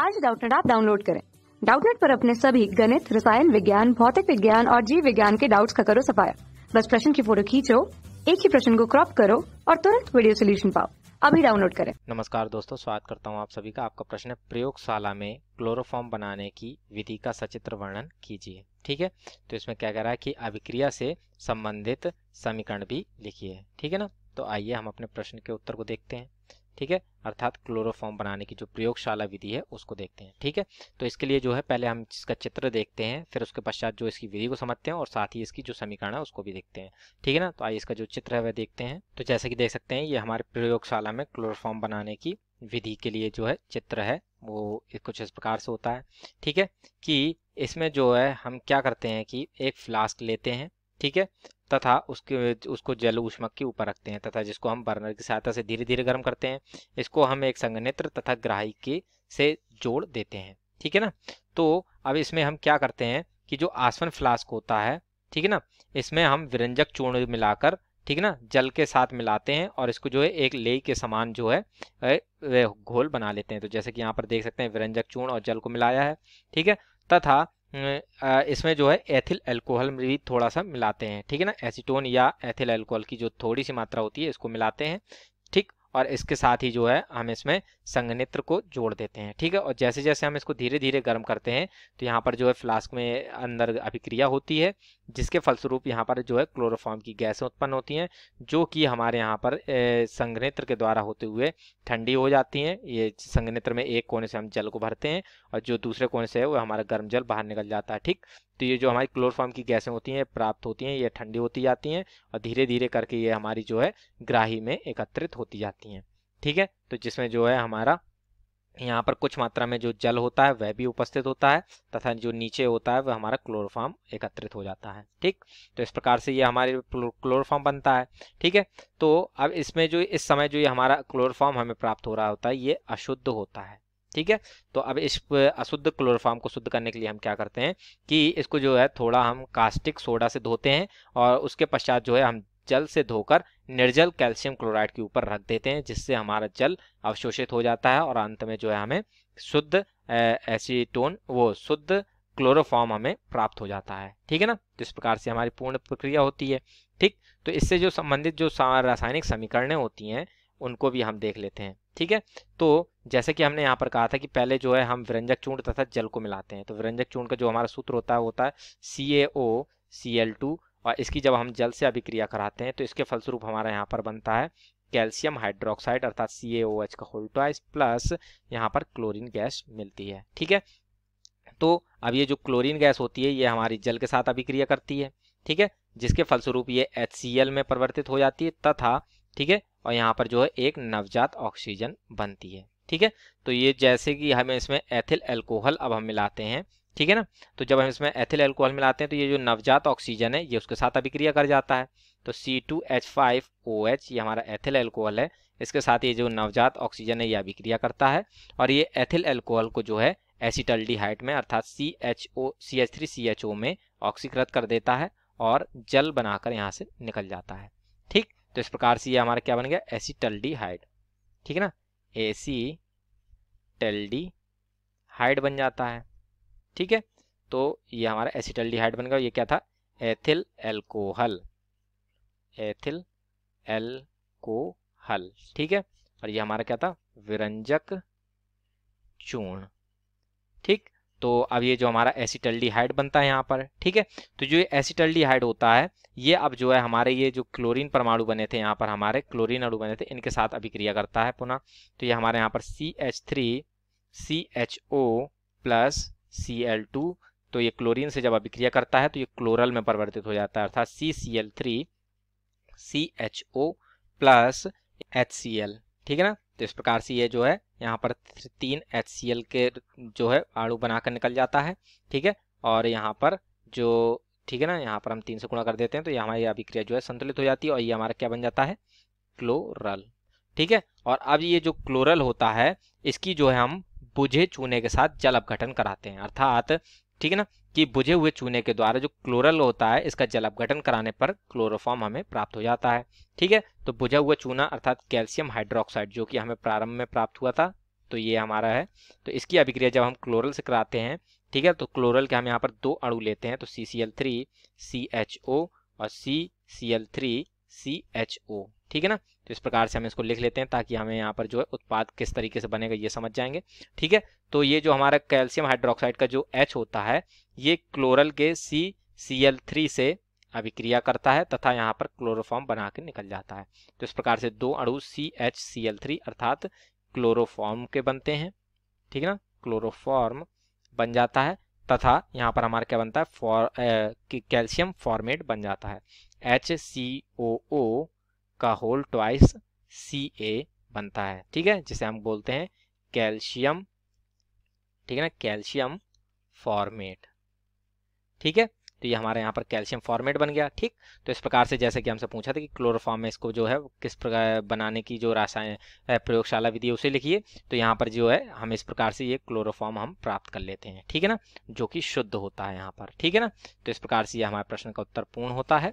आज डाउटनेट आप डाउनलोड करें डाउटनेट पर अपने सभी गणित रसायन विज्ञान भौतिक विज्ञान और जीव विज्ञान के डाउट्स का करो सफाया बस प्रश्न की फोटो खींचो एक ही प्रश्न को क्रॉप करो और तुरंत वीडियो सोल्यूशन पाओ अभी डाउनलोड करें नमस्कार दोस्तों स्वागत करता हूँ आप सभी का आपका प्रश्न है प्रयोगशाला में क्लोरोफॉर्म बनाने की विधि का सचित्र वर्णन कीजिए ठीक है तो इसमें क्या कह रहा है कि अभिक्रिया से संबंधित समीकरण भी लिखिए ठीक है ना तो आइए हम अपने प्रश्न के उत्तर को देखते हैं ठीक है अर्थात क्लोरोफॉर्म बनाने की जो प्रयोगशाला विधि है उसको देखते हैं ठीक है तो इसके लिए जो है पहले हम इसका चित्र देखते हैं फिर उसके पश्चात जो इसकी विधि को समझते हैं और साथ ही इसकी जो समीकरण है उसको भी देखते हैं ठीक है ना तो आइए इसका जो चित्र है वह देखते हैं तो जैसे कि देख सकते हैं ये हमारे प्रयोगशाला में क्लोरोफॉर्म बनाने की विधि के लिए जो है चित्र है वो कुछ इस प्रकार से होता है ठीक है कि इसमें जो है हम क्या करते हैं कि एक फ्लास्क लेते हैं ठीक है तथा उसके उसको जल ऊष्मक के ऊपर रखते हैं तथा जिसको हम बर्नर की सहायता से धीरे धीरे गर्म करते हैं इसको हम एक संगनेत्र तथा ग्राही के से जोड़ देते हैं ठीक है ना तो अब इसमें हम क्या करते हैं कि जो आसवन फ्लास्क होता है ठीक है ना इसमें हम विरंजक चूर्ण मिलाकर ठीक है ना जल के साथ मिलाते हैं और इसको जो है एक लेई के समान जो है घोल बना लेते हैं तो जैसे कि यहाँ पर देख सकते हैं विरंजक चूर्ण और जल को मिलाया है ठीक है तथा इसमें जो है एथिल एल्कोहल भी थोड़ा सा मिलाते हैं ठीक है ना एसीटोन या एथिल एल्कोहल की जो थोड़ी सी मात्रा होती है इसको मिलाते हैं ठीक और इसके साथ ही जो है हम इसमें संगनित्र को जोड़ देते हैं ठीक है और जैसे जैसे हम इसको धीरे धीरे गर्म करते हैं तो यहाँ पर जो है फ्लास्क में अंदर अभिक्रिया होती है जिसके फलस्वरूप यहाँ पर जो है क्लोरोफॉर्म की गैसें उत्पन्न होती हैं जो कि हमारे यहाँ पर संगनेत्र के द्वारा होते हुए ठंडी हो जाती हैं ये संगनेत्र में एक कोने से हम जल को भरते हैं और जो दूसरे कोने से है वो हमारा गर्म जल बाहर निकल जाता है ठीक तो ये जो हमारी क्लोरोफॉर्म की गैसें होती हैं प्राप्त होती हैं ये ठंडी होती जाती हैं और धीरे धीरे करके ये हमारी जो है ग्राही में एकत्रित होती जाती हैं ठीक है तो जिसमें जो है हमारा यहाँ पर कुछ मात्रा में जो जल होता है वह भी उपस्थित होता है तथा जो नीचे होता है वह हमारा क्लोरोफॉर्म एकत्रित हो जाता है ठीक तो इस प्रकार से ये हमारे क्लोरोफॉर्म बनता है ठीक है तो अब इसमें जो इस समय जो ये हमारा क्लोरोफॉर्म हमें प्राप्त हो रहा होता है ये अशुद्ध होता है ठीक है तो अब इस अशुद्ध क्लोरोफॉर्म को शुद्ध करने के लिए हम क्या करते हैं कि इसको जो है थोड़ा हम कास्टिक सोडा से धोते हैं और उसके पश्चात जो है हम जल से धोकर निर्जल कैल्शियम क्लोराइड के ऊपर रख देते हैं जिससे हमारा जल अवशोषित हो जाता है और अंत में जो है हमें शुद्ध एसीटोन वो शुद्ध क्लोरोफॉर्म हमें प्राप्त हो जाता है ठीक है ना तो इस प्रकार से हमारी पूर्ण प्रक्रिया होती है ठीक तो इससे जो संबंधित जो रासायनिक समीकरणें होती हैं उनको भी हम देख लेते हैं ठीक है तो जैसे कि हमने यहाँ पर कहा था कि पहले जो है हम विरंजक चूर्ण तथा जल को मिलाते हैं तो विरंजक चूर्ण का जो हमारा सूत्र होता है होता है सी ए ओ सी एल टू और इसकी जब हम जल से अभिक्रिया कराते हैं तो इसके फलस्वरूप हमारा यहाँ पर बनता है कैल्शियम हाइड्रोक्साइड अर्थात सी का होल्टोइस प्लस यहाँ पर क्लोरीन गैस मिलती है ठीक है तो अब ये जो क्लोरीन गैस होती है ये हमारी जल के साथ अभिक्रिया करती है ठीक है जिसके फलस्वरूप ये एच में परिवर्तित हो जाती है तथा ठीक है और यहाँ पर जो है एक नवजात ऑक्सीजन बनती है ठीक है तो ये जैसे कि हमें इसमें एथिल एल्कोहल अब हम मिलाते हैं ठीक है ना तो जब हम इसमें एथिल एल्कोहल मिलाते हैं तो ये जो नवजात ऑक्सीजन है ये उसके साथ अभिक्रिया कर जाता है तो C two H five O H ये हमारा एथिल एल्कोहल है इसके साथ ये जो नवजात ऑक्सीजन है ये अभिक्रिया करता है और ये एथिल एल्कोहल को जो है हाइट में अर्थात C H O C H three C H O में ऑक्सीकृत कर देता है और जल बनाकर यहाँ से निकल जाता है ठीक तो इस प्रकार से ये हमारा क्या बन गया हाइट ठीक है ना एसी डी हाइट बन जाता है ठीक है तो ये हमारा एसिटल्डिहाइड बन गया ये क्या था एथिल एल्कोहल एथिल एल्कोहल ठीक है और ये हमारा क्या था विरंजक चूर्ण ठीक तो अब ये जो हमारा एसिटल्डिहाइड बनता है यहाँ पर ठीक है तो जो ये एसिटल्डिहाइड होता है ये अब जो है हमारे ये जो क्लोरीन परमाणु बने थे यहाँ पर हमारे क्लोरीन अणु बने थे इनके साथ अभिक्रिया करता है पुनः तो ये हमारे यहाँ पर C H three C H O plus C L two तो ये क्लोरीन से जब अभिक्रिया करता है तो ये क्लोरल में परिवर्तित हो जाता है अर्थात C C L three C H O plus H C L ठीक है ना तो इस प्रकार से ये जो है यहाँ पर तीन एच सी एल के जो है आड़ू बनाकर निकल जाता है ठीक है और यहाँ पर जो ठीक है ना यहाँ पर हम तीन से गुणा कर देते हैं तो ये हमारी अभिक्रिया जो है संतुलित हो जाती है और ये हमारा क्या बन जाता है क्लोरल ठीक है और अब ये जो क्लोरल होता है इसकी जो है हम बुझे चूने के साथ जल अपघटन कराते हैं अर्थात ठीक है ना कि बुझे हुए चूने के द्वारा जो क्लोरल होता है इसका जल अपघटन कराने पर क्लोरोफॉर्म हमें प्राप्त हो जाता है ठीक है तो बुझा हुआ चूना अर्थात कैल्शियम हाइड्रोक्साइड जो कि हमें प्रारंभ में प्राप्त हुआ था तो ये हमारा है तो इसकी अभिक्रिया जब हम क्लोरल से कराते हैं ठीक है तो क्लोरल के हम यहाँ पर दो अणु लेते हैं तो C C L three C H O और C C L three C H O ठीक है ना तो इस प्रकार से हम इसको लिख लेते हैं ताकि हमें यहाँ पर जो है उत्पाद किस तरीके से बनेगा ये समझ जाएंगे ठीक है तो ये जो हमारा कैल्शियम हाइड्रोक्साइड का जो एच होता है ये क्लोरल के सी सी एल थ्री से अभिक्रिया करता है तथा यहाँ पर क्लोरोफॉर्म बना के निकल जाता है तो इस प्रकार से दो अणु C H C L three अर्थात क्लोरोफॉर्म के बनते हैं ठीक है ना क्लोरोफॉर्म बन जाता है तथा यहाँ पर हमारा क्या बनता है फॉर कैल्शियम फॉर्मेट बन जाता है एच सी ओ ओ का होल ट्वाइस सी ए बनता है ठीक है जिसे हम बोलते हैं कैल्शियम ठीक है ना कैल्शियम फॉर्मेट ठीक है तो ये हमारे यहाँ पर कैल्शियम फॉर्मेट बन गया ठीक तो इस प्रकार से जैसे कि हमसे पूछा था कि क्लोरोफॉर्म में इसको जो है किस प्रकार बनाने की जो रासायन प्रयोगशाला विधि उसे लिखिए तो यहाँ पर जो है हम इस प्रकार से ये क्लोरोफॉर्म हम प्राप्त कर लेते हैं ठीक है ना जो कि शुद्ध होता है यहाँ पर ठीक है ना तो इस प्रकार से ये हमारे प्रश्न का उत्तर पूर्ण होता है